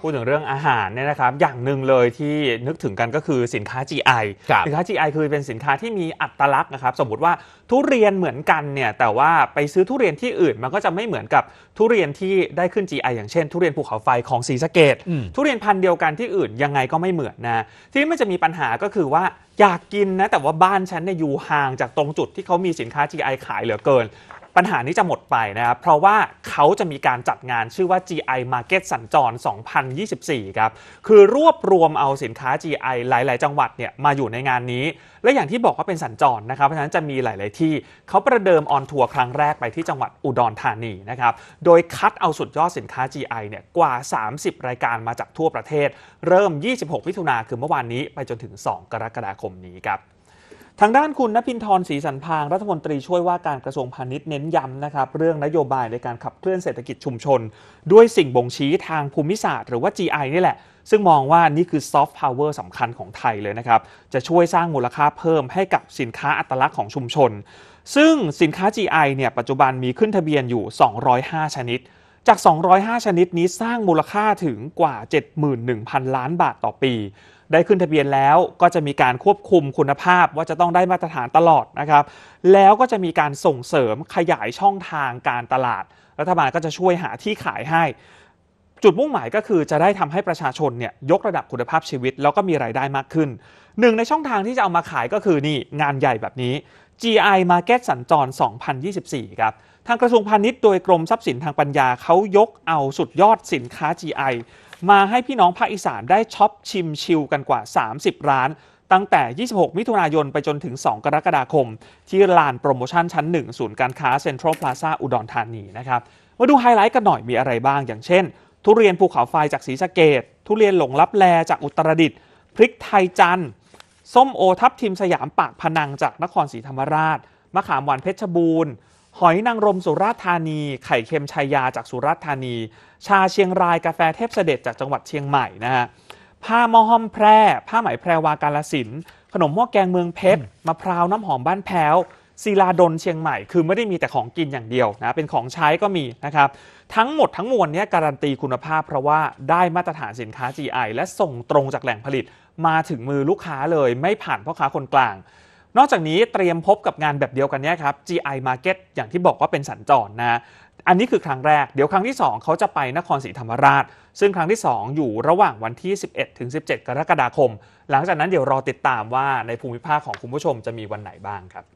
พูดถึงเรื่องอาหารเนี่ยนะครับอย่างหนึ่งเลยที่นึกถึงกันก็คือสินค้า GI สินค้า GI คือเป็นสินค้าที่มีอัตลักษณ์นะครับสมมติว่าทุเรียนเหมือนกันเนี่ยแต่ว่าไปซื้อทุเรียนที่อื่นมันก็จะไม่เหมือนกับทุเรียนที่ได้ขึ้น GI อย่างเช่น ทุเรียนภูเขาไฟของสีสะเกดทุเรียนพันธุ์เดียวกันที่อื่นยังไงก็ไม่เหมือนนะทีนี้มันจะมีปัญหาก็คือว่าอยากกินนะแต่ว่าบ้านฉันเนี่ยอยู่ห่างจากตรงจุดที่เขามีสินค้า GI ขายเหลือเกินปัญหานี้จะหมดไปนะครับเพราะว่าเขาจะมีการจัดงานชื่อว่า GI Market สัญจร 2024ครับคือรวบรวมเอาสินค้า GI หลาย ๆ จังหวัดเนี่ยมาอยู่ในงานนี้ และอย่างที่บอกว่าเป็นสัญจร นะครับ เพราะฉะนั้นจะมีหลาย ๆ ที่ เขาประเดิมออนทัวร์ครั้งแรกไปที่จังหวัดอุดรธานีนะครับ โดยคัดเอาสุดยอดสินค้า GI เนี่ยกว่า 30 รายการมาจากทั่วประเทศ เริ่ม 26มิถุนาคือเมื่อวานนี้ ไปจนถึง 2 กรกฎาคมนี้ครับทางด้านคุณนพินทร์ศรีสันพางรัฐมนตรีช่วยว่าการกระทรวงพาณิชย์เน้นย้ำนะครับเรื่องนโยบายในการขับเคลื่อนเศรษฐกิจชุมชน ด้วยสิ่งบ่งชี้ทางภูมิศาสตร์หรือว่า GI นี่แหละ ซึ่งมองว่านี่คือซอฟต์พาวเวอร์สำคัญของไทยเลยนะครับ จะช่วยสร้างมูลค่าเพิ่มให้กับสินค้าอัตลักษณ์ของชุมชน ซึ่งสินค้า GI เนี่ยปัจจุบันมีขึ้นทะเบียนอยู่ 205 ชนิดจาก 205 ชนิดนี้สร้างมูลค่าถึงกว่า 71,000 ล้านบาทต่อปี ได้ขึ้นทะเบียนแล้วก็จะมีการควบคุมคุณภาพว่าจะต้องได้มาตรฐานตลอดนะครับ แล้วก็จะมีการส่งเสริมขยายช่องทางการตลาด รัฐบาลก็จะช่วยหาที่ขายให้ จุดมุ่งหมายก็คือจะได้ทำให้ประชาชนเนี่ย ยกระดับคุณภาพชีวิตแล้วก็มีรายได้มากขึ้น หนึ่งในช่องทางที่จะเอามาขายก็คือนี่งานใหญ่แบบนี้ GI Market สัญจร 2024 ครับ ทางกระทรวงพาณิชย์ โดยกรมทรัพย์สินทางปัญญาเขายกเอาสุดยอดสินค้า GI มาให้พี่น้องภาคอีสานได้ช็อปชิมชิลกันกว่า 30 ร้าน ตั้งแต่ 26 มิถุนายน ไปจนถึง 2 กรกฎาคม ที่ลานโปรโมชั่นชั้น 1 ศูนย์การค้าเซ็นทรัลพลาซาอุดรธานีนะครับ มาดูไฮไลท์กันหน่อยมีอะไรบ้าง อย่างเช่น ทุเรียนภูเขาไฟจากศรีสะเกดทุเรียนหลงลับแลจากอุตรดิตถ์พริกไทยจันทร์ส้มโอทับทิมสยามปากพนังจากนครศรีธรรมราช มะขามหวานเพชรบูรณ์หอยนางรมสุราษฎร์ธานี ไข่เค็มชายาจากสุราษฎร์ธานี ชาเชียงรายกาแฟเทพเสด็จจากจังหวัดเชียงใหม่นะฮะ ผ้ามอหอมแพร่ ผ้าไหมแพรวากาลสิน ขนมหม้อแกงเมืองเพชร มะพร้าวน้ำหอมบ้านแพ้วศิลาดลเชียงใหม่คือ ไม่ได้มีแต่ของกินอย่างเดียวนะเป็นของใช้ก็มีนะครับ ทั้งหมดทั้งมวลนี้การันตีคุณภาพเพราะว่าได้มาตรฐานสินค้า GI และส่งตรงจากแหล่งผลิต มาถึงมือลูกค้าเลยไม่ผ่านพ่อค้าคนกลาง นอกจากนี้เตรียมพบกับงานแบบเดียวกันนี้ครับ GI Market อย่างที่บอกว่าเป็นสัญจรนะ อันนี้คือครั้งแรกเดี๋ยวครั้งที่2เขาจะไปนครศรีธรรมราช ซึ่งครั้งที่ 2 อยู่ระหว่างวันที่ 11ถึง17กรกฎาคมหลังจากนั้นเดี๋ยวรอติดตามว่าในภูมิภาคของคุณผู้ชมจะมีวันไหนบ้างครับ